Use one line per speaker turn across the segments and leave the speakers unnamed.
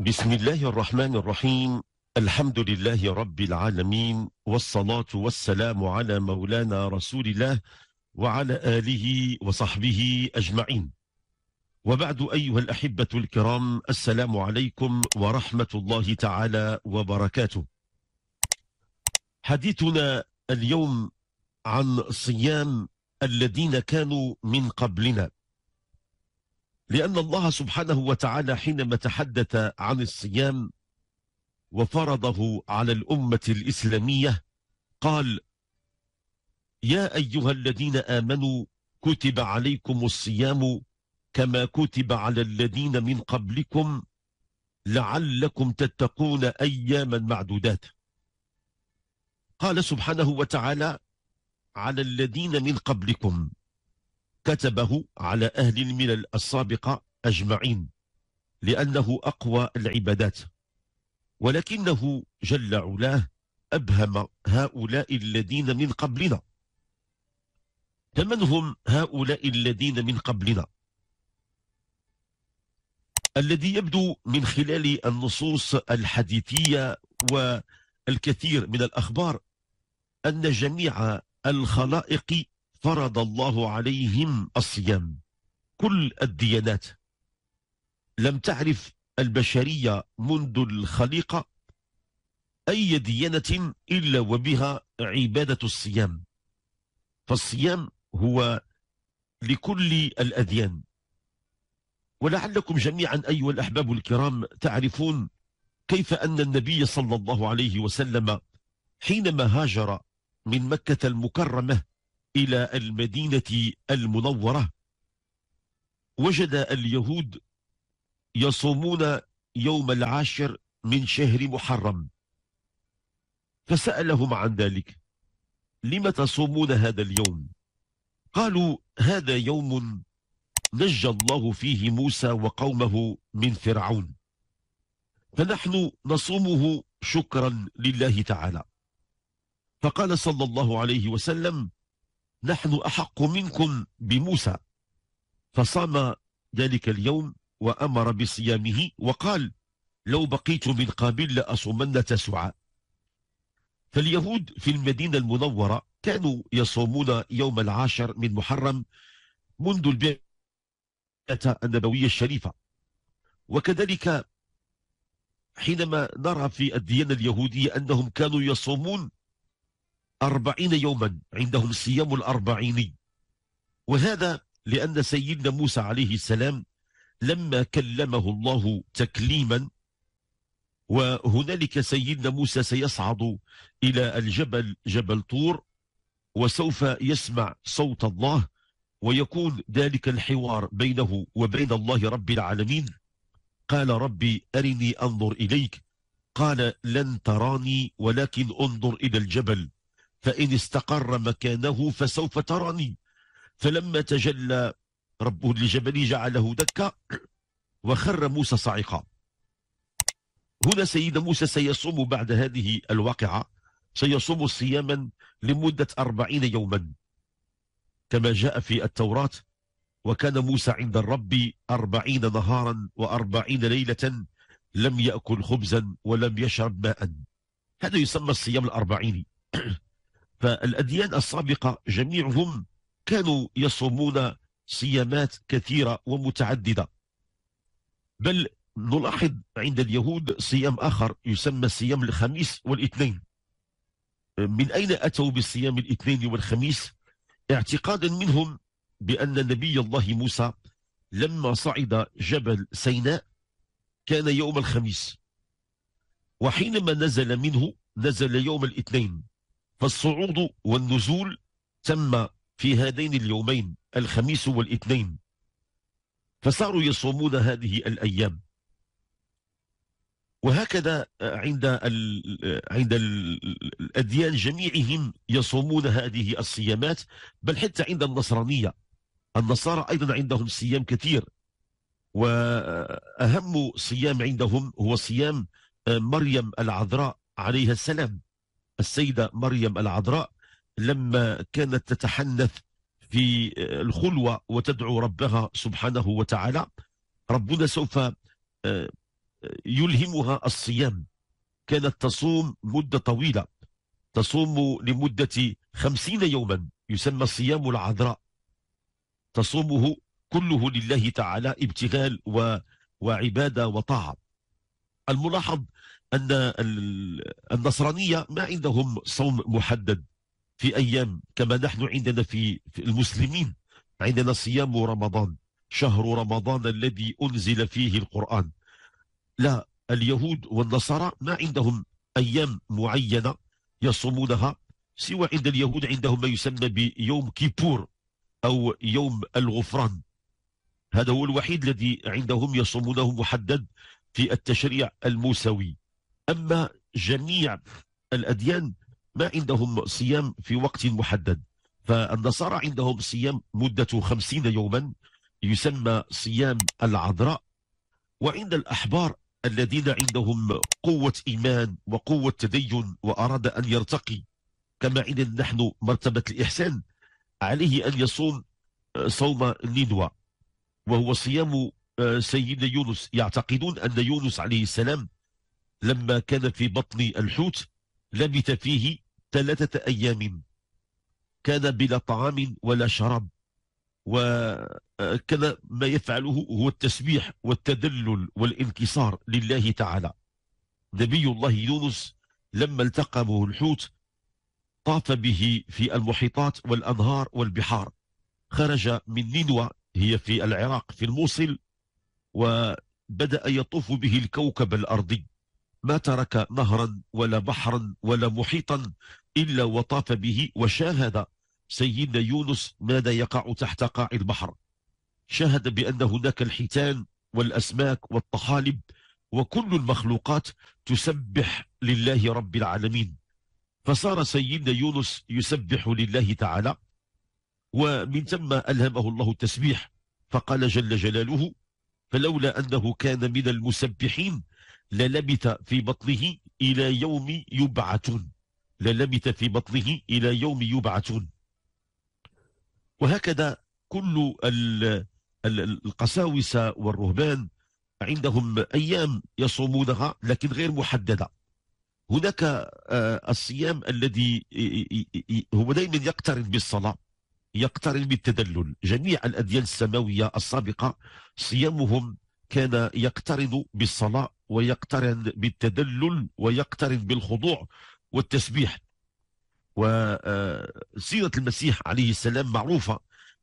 بسم الله الرحمن الرحيم الحمد لله رب العالمين والصلاة والسلام على مولانا رسول الله وعلى آله وصحبه أجمعين وبعد أيها الأحبة الكرام السلام عليكم ورحمة الله تعالى وبركاته حديثنا اليوم عن صيام الذين كانوا من قبلنا لأن الله سبحانه وتعالى حينما تحدث عن الصيام وفرضه على الأمة الإسلامية قال يا أيها الذين آمنوا كتب عليكم الصيام كما كتب على الذين من قبلكم لعلكم تتقون أياما معدودات قال سبحانه وتعالى على الذين من قبلكم كتبه على أهل الملل السابقة أجمعين لأنه أقوى العبادات ولكنه جل علاه أبهم هؤلاء الذين من قبلنا فمن هم هؤلاء الذين من قبلنا الذي يبدو من خلال النصوص الحديثية والكثير من الأخبار أن جميع الخلائق فرض الله عليهم الصيام كل الديانات لم تعرف البشرية منذ الخليقة أي ديانة إلا وبها عبادة الصيام فالصيام هو لكل الأديان ولعلكم جميعا أيها الأحباب الكرام تعرفون كيف أن النبي صلى الله عليه وسلم حينما هاجر من مكة المكرمة إلى المدينة المنورة وجد اليهود يصومون يوم العاشر من شهر محرم فسألهم عن ذلك لم تصومون هذا اليوم قالوا هذا يوم نجى الله فيه موسى وقومه من فرعون فنحن نصومه شكرا لله تعالى فقال صلى الله عليه وسلم نحن أحق منكم بموسى فصام ذلك اليوم وأمر بصيامه وقال لو بقيت من قابل لأصومن تسعى فاليهود في المدينة المنورة كانوا يصومون يوم العاشر من محرم منذ البيعة النبوية الشريفة وكذلك حينما نرى في الديانة اليهودية أنهم كانوا يصومون أربعين يوما عندهم صيام الأربعيني وهذا لأن سيدنا موسى عليه السلام لما كلمه الله تكليما وهنالك سيدنا موسى سيصعد إلى الجبل جبل طور وسوف يسمع صوت الله ويكون ذلك الحوار بينه وبين الله رب العالمين قال ربي أرني أنظر إليك قال لن تراني ولكن انظر إلى الجبل فإن استقر مكانه فسوف تراني فلما تجلى ربه لجبل جعله دكا وخر موسى صعقا هنا سيد موسى سيصوم بعد هذه الواقعة سيصوم صياما لمدة أربعين يوما كما جاء في التوراة وكان موسى عند الرب أربعين نهارا وأربعين ليلة لم يأكل خبزا ولم يشرب ماء هذا يسمى الصيام الأربعيني فالأديان السابقة جميعهم كانوا يصومون صيامات كثيرة ومتعددة بل نلاحظ عند اليهود صيام آخر يسمى صيام الخميس والاثنين من أين أتوا بصيام الاثنين والخميس اعتقادا منهم بأن نبي الله موسى لما صعد جبل سيناء كان يوم الخميس وحينما نزل منه نزل يوم الاثنين فالصعود والنزول تم في هذين اليومين الخميس والاثنين فصاروا يصومون هذه الأيام وهكذا عند الـ عند الـ الأديان جميعهم يصومون هذه الصيامات بل حتى عند النصرانية النصارى أيضا عندهم صيام كثير وأهم صيام عندهم هو صيام آه، مريم العذراء عليها السلام السيدة مريم العذراء لما كانت تتحنث في الخلوة وتدعو ربها سبحانه وتعالى ربنا سوف آه، يلهمها الصيام كانت تصوم مدة طويلة تصوم لمدة خمسين يوما يسمى صيام العذراء تصومه كله لله تعالى ابتغال و... وعبادة وطاعة الملاحظ أن النصرانية ما عندهم صوم محدد في أيام كما نحن عندنا في المسلمين عندنا صيام رمضان شهر رمضان الذي أنزل فيه القرآن لا اليهود والنصارى ما عندهم أيام معينة يصومونها سوى عند اليهود عندهم ما يسمى بيوم كيبور أو يوم الغفران هذا هو الوحيد الذي عندهم يصومونه محدد في التشريع الموسوي أما جميع الأديان ما عندهم صيام في وقت محدد فالنصارى عندهم صيام مدة خمسين يوما يسمى صيام العذراء وعند الأحبار الذين عندهم قوة إيمان وقوة تدين وأراد أن يرتقي كما عندنا نحن مرتبة الإحسان عليه أن يصوم آه، صوم الندوة وهو صيام آه، سيدنا يونس يعتقدون أن يونس عليه السلام لما كان في بطن الحوت لبث فيه ثلاثة أيام كان بلا طعام ولا شراب وكان آه، ما يفعله هو التسبيح والتدلل والانكسار لله تعالى نبي الله يونس لما التقمه الحوت طاف به في المحيطات والأنهار والبحار خرج من نينوى هي في العراق في الموصل وبدأ يطوف به الكوكب الأرضي ما ترك نهرا ولا بحرا ولا محيطا إلا وطاف به وشاهد سيدنا يونس ماذا يقع تحت قاع البحر شاهد بأن هناك الحيتان والأسماك والطحالب وكل المخلوقات تسبح لله رب العالمين فصار سيدنا يونس يسبح لله تعالى ومن ثم ألهمه الله التسبيح فقال جل جلاله فلولا أنه كان من المسبحين للبث في بطنه إلى يوم يبعثون للبث في بطنه إلى يوم يبعثون وهكذا كل القساوسة والرهبان عندهم أيام يصومونها لكن غير محددة هناك آه، الصيام الذي هو دائما يقترن بالصلاة يقترن بالتدلل جميع الأديان السماوية السابقة صيامهم كان يقترض بالصلاة ويقترض بالتدلل ويقترض بالخضوع والتسبيح وسيرة آه، المسيح عليه السلام معروفة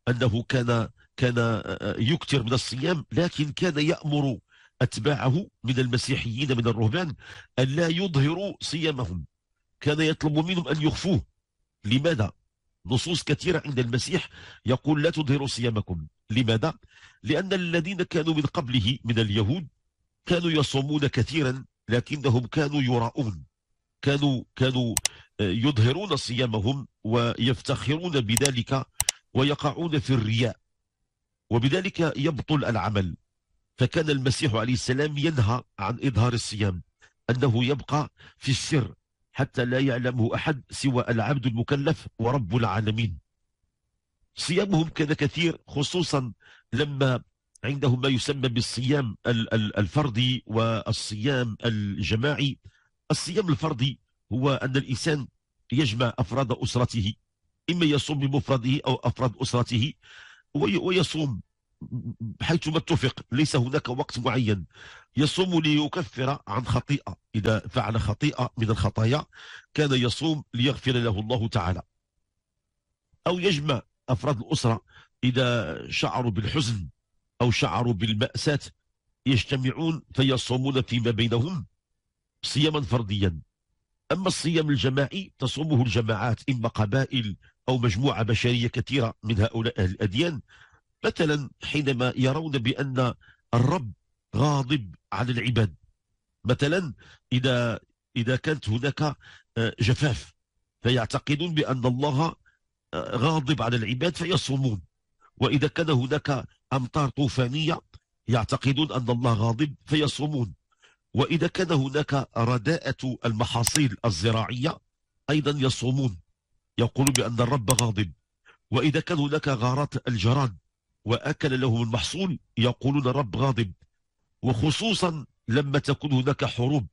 أنه كان كان آه، يكثر من الصيام لكن كان يأمر أتباعه من المسيحيين من الرهبان أن لا يظهروا صيامهم كان يطلب منهم أن يخفوه لماذا؟ نصوص كثيرة عند المسيح يقول لا تظهروا صيامكم لماذا؟ لأن الذين كانوا من قبله من اليهود كانوا يصومون كثيرا لكنهم كانوا يراؤون كانوا كانوا آه، يظهرون صيامهم ويفتخرون بذلك ويقعون في الرياء وبذلك يبطل العمل فكان المسيح عليه السلام ينهى عن إظهار الصيام أنه يبقى في السر حتى لا يعلمه أحد سوى العبد المكلف ورب العالمين صيامهم كان كثير خصوصا لما عندهم ما يسمى بالصيام الفردي والصيام الجماعي الصيام الفردي هو أن الإنسان يجمع أفراد أسرته إما يصوم بمفرده أو أفراد أسرته ويصوم حيثما اتفق ليس هناك وقت معين يصوم ليكفر عن خطيئة إذا فعل خطيئة من الخطايا كان يصوم ليغفر له الله تعالى أو يجمع أفراد الأسرة إذا شعروا بالحزن أو شعروا بالمأساة يجتمعون فيصومون فيما بينهم صياما فرديا أما الصيام الجماعي تصومه الجماعات إما قبائل أو مجموعة بشرية كثيرة من هؤلاء الأديان مثلا حينما يرون بأن الرب غاضب عن العباد مثلا إذا إذا كانت هناك آه، جفاف فيعتقدون بأن الله آه، غاضب على العباد فيصومون وإذا كان هناك أمطار طوفانية يعتقدون أن الله غاضب فيصومون وإذا كان هناك رداءة المحاصيل الزراعية أيضا يصومون يقولون بأن الرب غاضب وإذا كان هناك غارات الجراد وأكل لهم المحصول يقولون رب غاضب وخصوصا لما تكون هناك حروب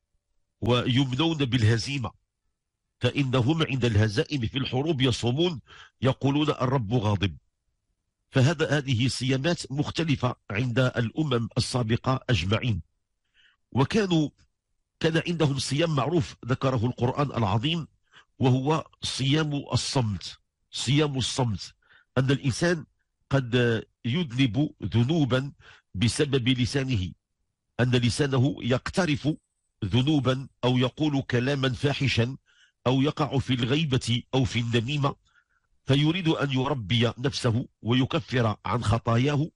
ويمنون بالهزيمة فإنهم عند الهزائم في الحروب يصومون يقولون الرب غاضب فهذا هذه صيامات مختلفة عند الأمم السابقة أجمعين وكانوا كان عندهم صيام معروف ذكره القرآن العظيم وهو صيام الصمت صيام الصمت أن الإنسان قد يذنب ذنوبا بسبب لسانه أن لسانه يقترف ذنوبا أو يقول كلاما فاحشا أو يقع في الغيبة أو في النميمة فيريد أن يربي نفسه ويكفر عن خطاياه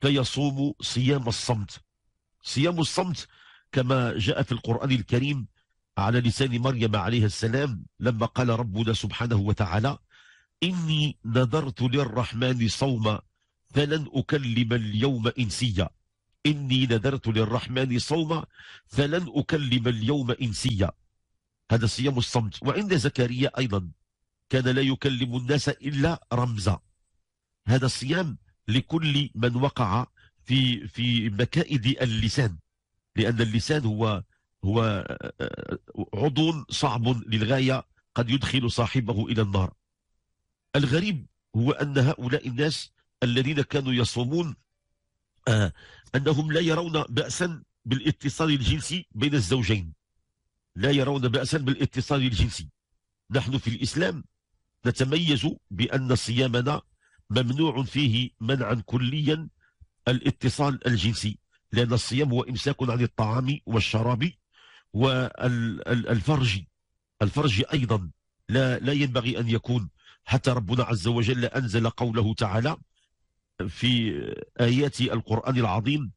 فيصوم صيام الصمت صيام الصمت كما جاء في القرآن الكريم على لسان مريم عليه السلام لما قال ربنا سبحانه وتعالى إني نذرت للرحمن صوما فلن أكلم اليوم إنسيا إني نذرت للرحمن صوما فلن أكلم اليوم إنسيا هذا صيام الصمت وعند زكريا أيضا كان لا يكلم الناس إلا رمزا هذا الصيام لكل من وقع في في مكائد اللسان لأن اللسان هو هو آه، آه، عضو صعب للغاية قد يدخل صاحبه إلى النار الغريب هو أن هؤلاء الناس الذين كانوا يصومون آه، أنهم لا يرون بأسا بالاتصال الجنسي بين الزوجين لا يرون بأسا بالاتصال الجنسي نحن في الإسلام نتميز بأن صيامنا ممنوع فيه منعا كليا الاتصال الجنسي لأن الصيام هو إمساك عن الطعام والشراب والفرج الفرج أيضا لا لا ينبغي أن يكون حتى ربنا عز وجل أنزل قوله تعالى في آيات القرآن العظيم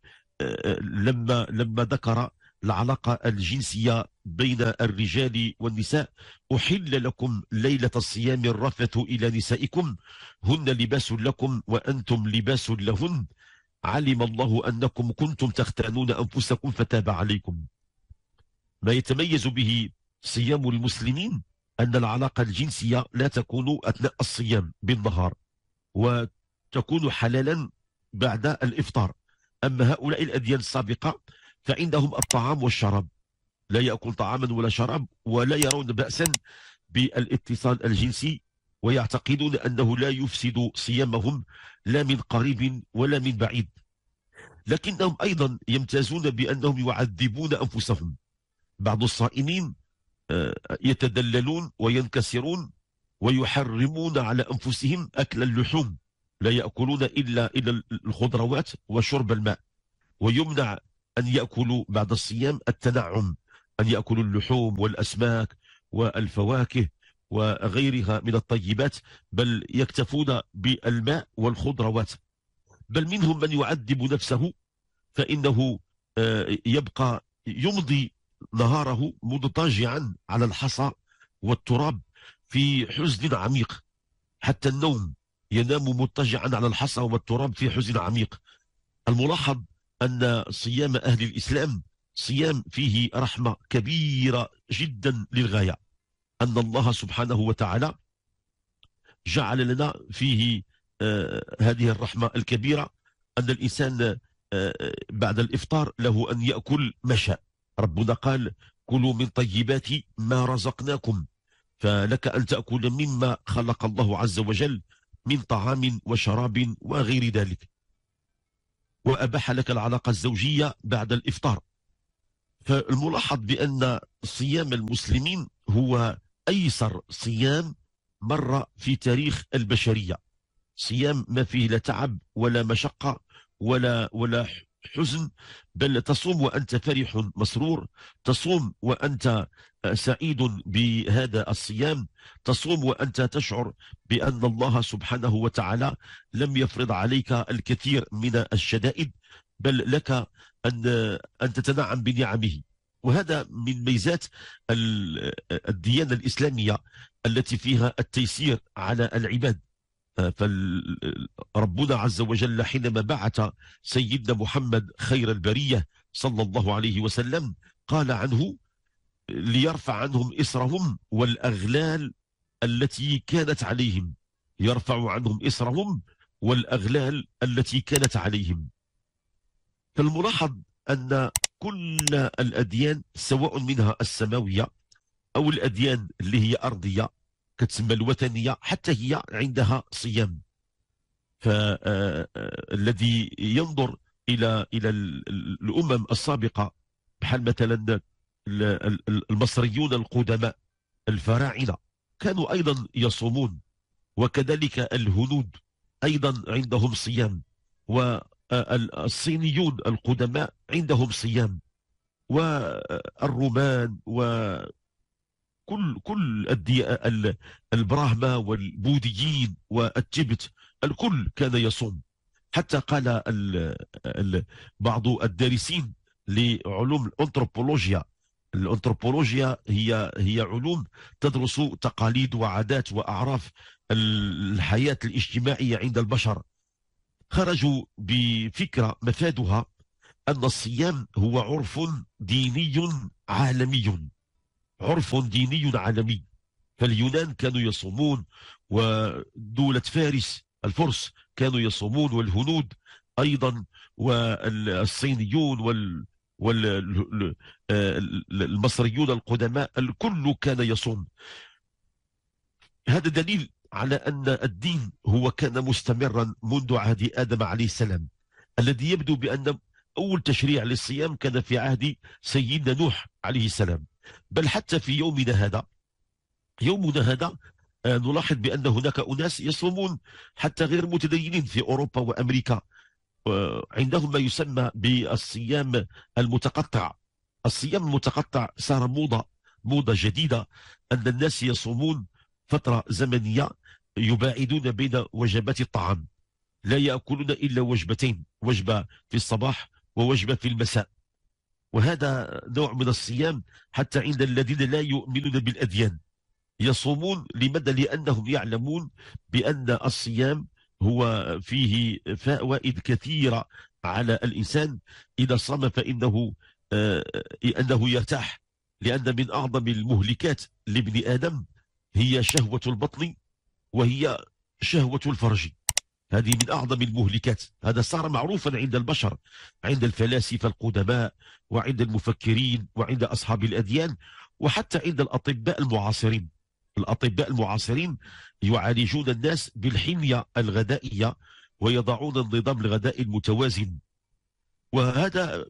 لما لما ذكر العلاقة الجنسية بين الرجال والنساء أحل لكم ليلة الصيام الرفث إلى نسائكم هن لباس لكم وأنتم لباس لهن علم الله أنكم كنتم تختانون أنفسكم فتاب عليكم ما يتميز به صيام المسلمين أن العلاقة الجنسية لا تكون أثناء الصيام بالنهار وتكون حلالا بعد الإفطار أما هؤلاء الأديان السابقة فعندهم الطعام والشراب لا يأكل طعاما ولا شراب ولا يرون بأسا بالاتصال الجنسي ويعتقدون أنه لا يفسد صيامهم لا من قريب ولا من بعيد لكنهم أيضا يمتازون بأنهم يعذبون أنفسهم بعض الصائمين يتدللون وينكسرون ويحرمون على أنفسهم أكل اللحوم لا يأكلون إلا إلا الخضروات وشرب الماء ويمنع أن يأكلوا بعد الصيام التنعم أن يأكلوا اللحوم والأسماك والفواكه وغيرها من الطيبات بل يكتفون بالماء والخضروات بل منهم من يعذب نفسه فإنه آه، يبقى يمضي نهاره مضطجعا على الحصى والتراب في حزن عميق حتى النوم ينام مضطجعا على الحصى والتراب في حزن عميق الملاحظ أن صيام أهل الإسلام صيام فيه رحمة كبيرة جدا للغاية أن الله سبحانه وتعالى جعل لنا فيه آه، هذه الرحمة الكبيرة أن الإنسان آه، آه، بعد الإفطار له أن يأكل ما شاء ربنا قال كلوا من طيبات ما رزقناكم فلك أن تأكل مما خلق الله عز وجل من طعام وشراب وغير ذلك وأباح لك العلاقة الزوجية بعد الإفطار فالملاحظ بأن صيام المسلمين هو أيسر صيام مر في تاريخ البشرية صيام ما فيه لا تعب ولا مشقة ولا ولا حزن بل تصوم وأنت فرح مسرور تصوم وأنت آه، سعيد بهذا الصيام تصوم وأنت تشعر بأن الله سبحانه وتعالى لم يفرض عليك الكثير من الشدائد بل لك أن, آه، أن تتنعم بنعمه وهذا من ميزات آه، الديانة الإسلامية التي فيها التيسير على العباد فربنا عز وجل حينما بعث سيدنا محمد خير البرية صلى الله عليه وسلم قال عنه ليرفع عنهم إسرهم والأغلال التي كانت عليهم يرفع عنهم إسرهم والأغلال التي كانت عليهم فالملاحظ أن كل الأديان سواء منها السماوية أو الأديان اللي هي أرضية كتسمى الوثنية حتى هي عندها صيام فالذي آه، آه، ينظر إلى إلى الأمم السابقة بحال مثلا المصريون القدماء الفراعنة كانوا أيضا يصومون وكذلك الهنود أيضا عندهم صيام والصينيون آه، القدماء عندهم صيام والرومان و كل كل البراهمة والبوذيين والتبت الكل كان يصوم حتى قال ال بعض الدارسين لعلوم الانثروبولوجيا الانثروبولوجيا هي هي علوم تدرس تقاليد وعادات واعراف الحياه الاجتماعيه عند البشر خرجوا بفكره مفادها ان الصيام هو عرف ديني عالمي عرف ديني عالمي فاليونان كانوا يصومون ودولة فارس الفرس كانوا يصومون والهنود أيضا والصينيون وال والمصريون القدماء الكل كان يصوم هذا دليل على أن الدين هو كان مستمرا منذ عهد آدم عليه السلام الذي يبدو بأن أول تشريع للصيام كان في عهد سيدنا نوح عليه السلام بل حتى في يومنا هذا يومنا هذا آه، نلاحظ بأن هناك أناس يصومون حتى غير متدينين في أوروبا وأمريكا عندهم ما يسمى بالصيام المتقطع الصيام المتقطع صار موضة موضة جديدة أن الناس يصومون فترة زمنية يباعدون بين وجبات الطعام لا يأكلون إلا وجبتين وجبة في الصباح ووجبة في المساء وهذا نوع من الصيام حتى عند الذين لا يؤمنون بالأديان يصومون لماذا لأنهم يعلمون بأن الصيام هو فيه فوائد كثيرة على الإنسان إذا صام فإنه آه أنه يرتاح لأن من أعظم المهلكات لابن آدم هي شهوة البطن وهي شهوة الفرج هذه من أعظم المهلكات هذا صار معروفا عند البشر عند الفلاسفة القدماء وعند المفكرين وعند أصحاب الأديان وحتى عند الأطباء المعاصرين الأطباء المعاصرين يعالجون الناس بالحمية الغذائية ويضعون النظام الغذائي المتوازن وهذا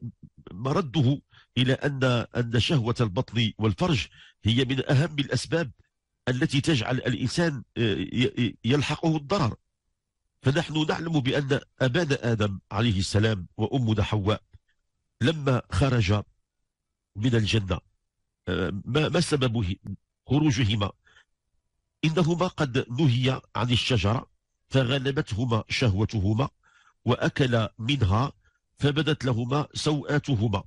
مرده إلى أن أن شهوة البطن والفرج هي من أهم الأسباب التي تجعل الإنسان آه، يلحقه الضرر فنحن نعلم بأن أبان آدم عليه السلام وأمنا حواء لما خرج من الجنة آه، ما سبب خروجهما إنهما قد نهيا عن الشجرة فغلبتهما شهوتهما وأكل منها فبدت لهما سوآتهما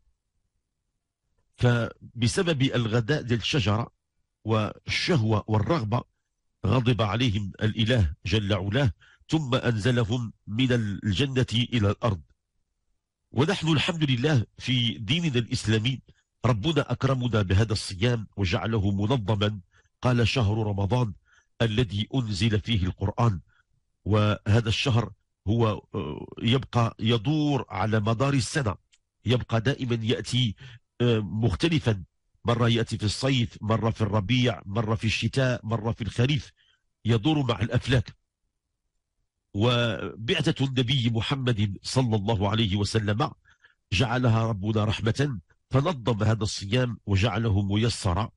فبسبب الغداء للشجرة والشهوة والرغبة غضب عليهم الإله جل علاه ثم أنزلهم من الجنة إلى الأرض ونحن الحمد لله في ديننا الإسلامي ربنا أكرمنا بهذا الصيام وجعله منظما قال شهر رمضان الذي أنزل فيه القرآن وهذا الشهر هو آه، يبقى يدور على مدار السنة يبقى دائما يأتي آه، مختلفا مرة يأتي في الصيف مرة في الربيع مرة في الشتاء مرة في الخريف يدور مع الأفلاك وبعثة النبي محمد صلى الله عليه وسلم جعلها ربنا رحمة فنظم هذا الصيام وجعله ميسرا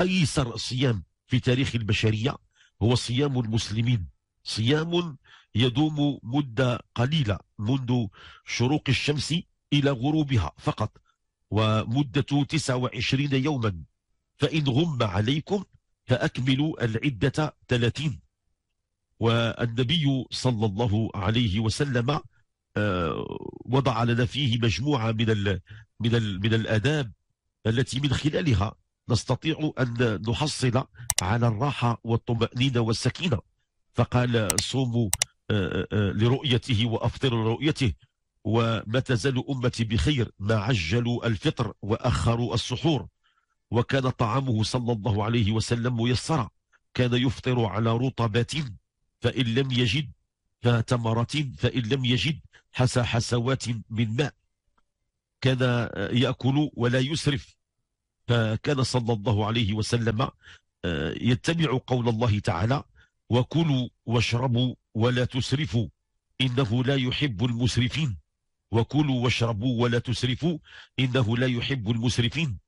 أيسر صيام في تاريخ البشرية هو صيام المسلمين صيام يدوم مدة قليلة منذ شروق الشمس إلى غروبها فقط ومدة 29 يوما فإن غم عليكم فأكملوا العدة 30 والنبي صلى الله عليه وسلم آه، وضع لنا فيه مجموعة من الـ من الـ من الآداب التي من خلالها نستطيع أن نحصل على الراحة والطمأنينة والسكينة فقال صوموا آه، آه، لرؤيته وأفطر لرؤيته وما تزال أمتي بخير ما عجلوا الفطر وأخروا السحور وكان طعامه صلى الله عليه وسلم ميسرا كان يفطر على رطبات فإن لم يجد فتمرة فإن لم يجد حسى حسوات من ماء كان يأكل ولا يسرف فكان صلى الله عليه وسلم آه، يتبع قول الله تعالى وكلوا واشربوا ولا تسرفوا إنه لا يحب المسرفين وكلوا واشربوا ولا تسرفوا إنه لا يحب المسرفين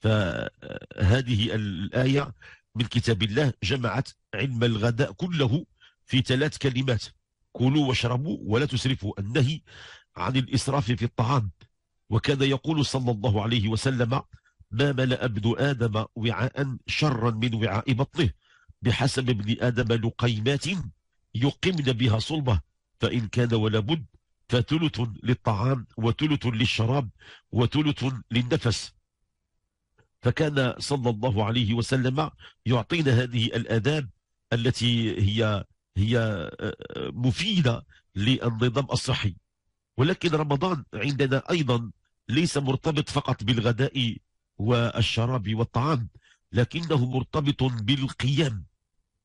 فهذه الآية من كتاب الله جمعت علم الغداء كله في ثلاث كلمات كلوا واشربوا ولا تسرفوا النهي عن الإسراف في الطعام وكان يقول صلى الله عليه وسلم ما ملأ ابن آدم وعاء شرا من وعاء بطنه بحسب ابن آدم لقيمات يقمن بها صلبه فإن كان ولا بد فثلث للطعام وثلث للشراب وثلث للنفس فكان صلى الله عليه وسلم يعطينا هذه الآداب التي هي هي آه، آه، مفيدة للنظام الصحي ولكن رمضان عندنا أيضا ليس مرتبط فقط بالغداء والشراب والطعام لكنه مرتبط بالقيام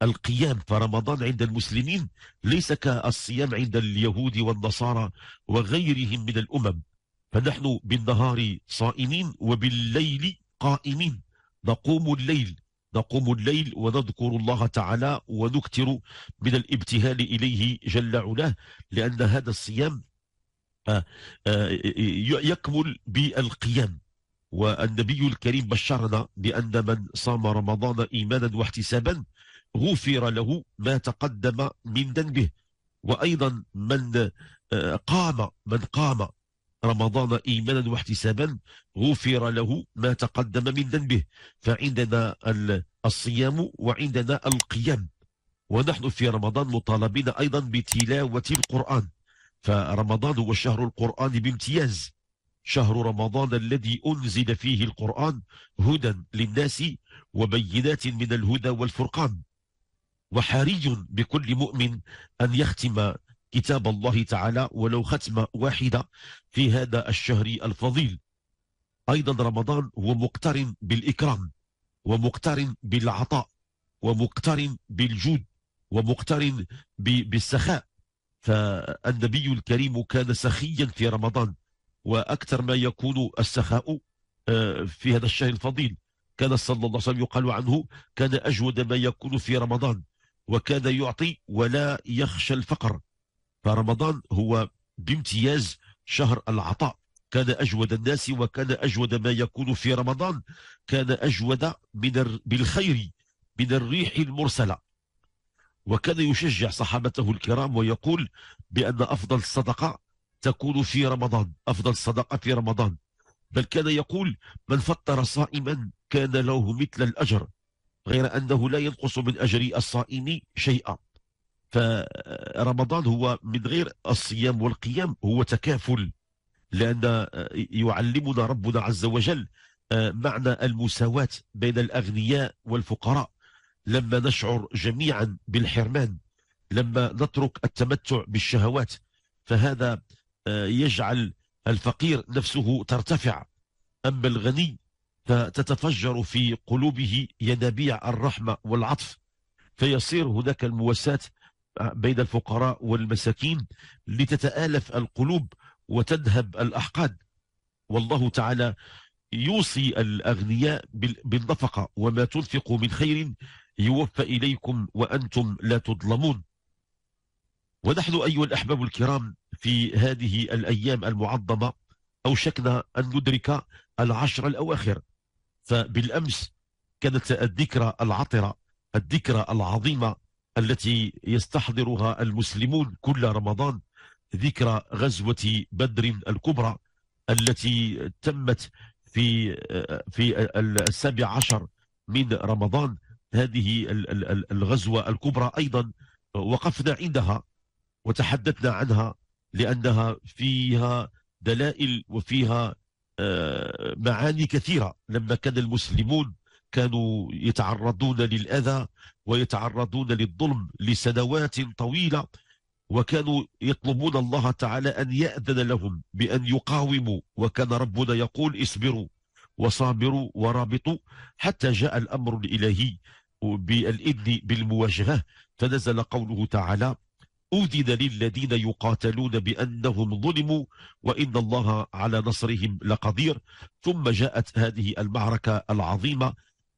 القيام فرمضان عند المسلمين ليس كالصيام عند اليهود والنصارى وغيرهم من الأمم فنحن بالنهار صائمين وبالليل قائمين نقوم الليل نقوم الليل ونذكر الله تعالى ونكثر من الابتهال إليه جل علاه لأن هذا الصيام آه، آه، يكمل بالقيام والنبي الكريم بشرنا بأن من صام رمضان إيمانا واحتسابا غفر له ما تقدم من ذنبه وأيضا من آه، قام من قام رمضان إيمانا واحتسابا غفر له ما تقدم من ذنبه فعندنا الصيام وعندنا القيام ونحن في رمضان مطالبين أيضا بتلاوة القرآن فرمضان هو شهر القرآن بامتياز شهر رمضان الذي أنزل فيه القرآن هدى للناس وبينات من الهدى والفرقان وحري بكل مؤمن أن يختم كتاب الله تعالى ولو ختمة واحدة في هذا الشهر الفضيل أيضا رمضان هو مقترن بالإكرام ومقترن بالعطاء ومقترن بالجود ومقترن بالسخاء فالنبي الكريم كان سخيا في رمضان وأكثر ما يكون السخاء آه، في هذا الشهر الفضيل كان صلى الله عليه وسلم يقال عنه كان أجود ما يكون في رمضان وكان يعطي ولا يخشى الفقر فرمضان هو بامتياز شهر العطاء كان أجود الناس وكان أجود ما يكون في رمضان كان أجود من بالخير من الريح المرسلة وكان يشجع صحابته الكرام ويقول بأن أفضل الصدقة تكون في رمضان أفضل الصدقة في رمضان بل كان يقول من فطر صائما كان له مثل الأجر غير أنه لا ينقص من أجر الصائم شيئا فرمضان هو من غير الصيام والقيام هو تكافل لأن يعلمنا ربنا عز وجل آه، معنى المساواة بين الأغنياء والفقراء لما نشعر جميعا بالحرمان لما نترك التمتع بالشهوات فهذا آه، يجعل الفقير نفسه ترتفع أما الغني فتتفجر في قلوبه ينابيع الرحمة والعطف فيصير هناك المواساة بين الفقراء والمساكين لتتآلف القلوب وتذهب الأحقاد والله تعالى يوصي الأغنياء بالنفقة وما تنفقوا من خير يوفى إليكم وأنتم لا تظلمون ونحن أيها الأحباب الكرام في هذه الأيام المعظمة أوشكنا أن ندرك العشر الأواخر فبالأمس كانت الذكرى العطرة الذكرى العظيمة التي يستحضرها المسلمون كل رمضان ذكرى غزوة بدر الكبرى التي تمت في في السابع عشر من رمضان هذه الغزوة الكبرى أيضا وقفنا عندها وتحدثنا عنها لأنها فيها دلائل وفيها آه، معاني كثيرة لما كان المسلمون كانوا يتعرضون للأذى ويتعرضون للظلم لسنوات طويلة وكانوا يطلبون الله تعالى أن يأذن لهم بأن يقاوموا وكان ربنا يقول اصبروا وصابروا ورابطوا حتى جاء الأمر الإلهي بالإذن بالمواجهة فنزل قوله تعالى أذن للذين يقاتلون بأنهم ظلموا وإن الله على نصرهم لقدير ثم جاءت هذه المعركة العظيمة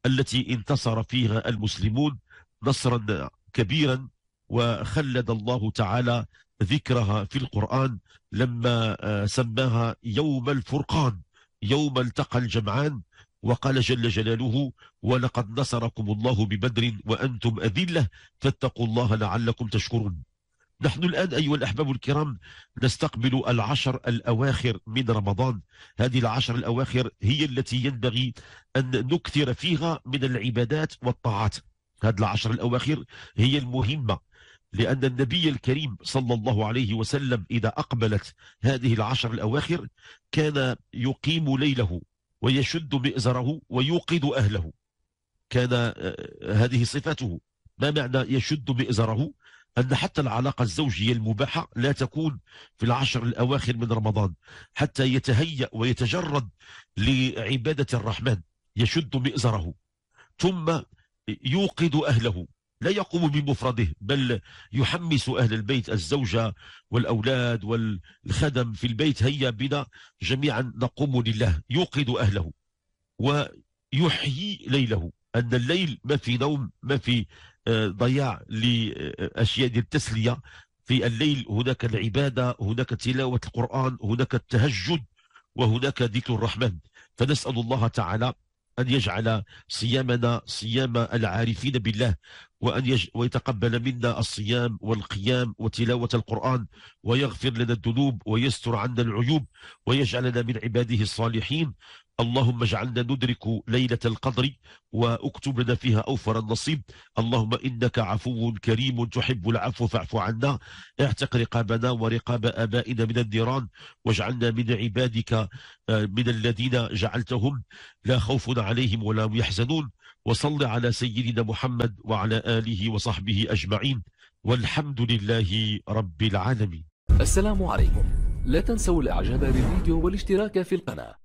التي انتصر فيها المسلمون نصرا كبيرا وخلد الله تعالى ذكرها في القرآن لما آه، سماها يوم الفرقان يوم التقى الجمعان وقال جل جلاله ولقد نصركم الله ببدر وأنتم أذلة فاتقوا الله لعلكم تشكرون نحن الآن أيها الأحباب الكرام نستقبل العشر الأواخر من رمضان هذه العشر الأواخر هي التي ينبغي أن نكثر فيها من العبادات والطاعات هذه العشر الأواخر هي المهمة لأن النبي الكريم صلى الله عليه وسلم إذا أقبلت هذه العشر الأواخر كان يقيم ليله ويشد مئزره ويوقد أهله كان آه، هذه صفته ما معنى يشد مئزره أن حتى العلاقة الزوجية المباحة لا تكون في العشر الأواخر من رمضان حتى يتهيأ ويتجرد لعبادة الرحمن يشد مئزره ثم يوقد أهله لا يقوم بمفرده بل يحمس أهل البيت الزوجة والأولاد والخدم في البيت هيا بنا جميعا نقوم لله يوقد أهله ويحيي ليله أن الليل ما في نوم ما في آه، ضياع لاشياء ديال التسليه في الليل هناك العباده هناك تلاوه القران هناك التهجد وهناك ذكر الرحمن فنسال الله تعالى أن يجعل صيامنا صيام العارفين بالله وأن يج... ويتقبل منا الصيام والقيام وتلاوة القرآن ويغفر لنا الذنوب ويستر عنا العيوب ويجعلنا من عباده الصالحين اللهم اجعلنا ندرك ليلة القدر واكتب لنا فيها أوفر النصيب اللهم إنك عفو كريم تحب العفو فاعف عنا اعتق رقابنا ورقاب آبائنا من النيران واجعلنا من عبادك آه، من الذين جعلتهم لا خوف عليهم ولا هم يحزنون وصل على سيدنا محمد وعلى آله وصحبه أجمعين والحمد لله رب العالمين السلام عليكم لا تنسوا الإعجاب بالفيديو والاشتراك في القناة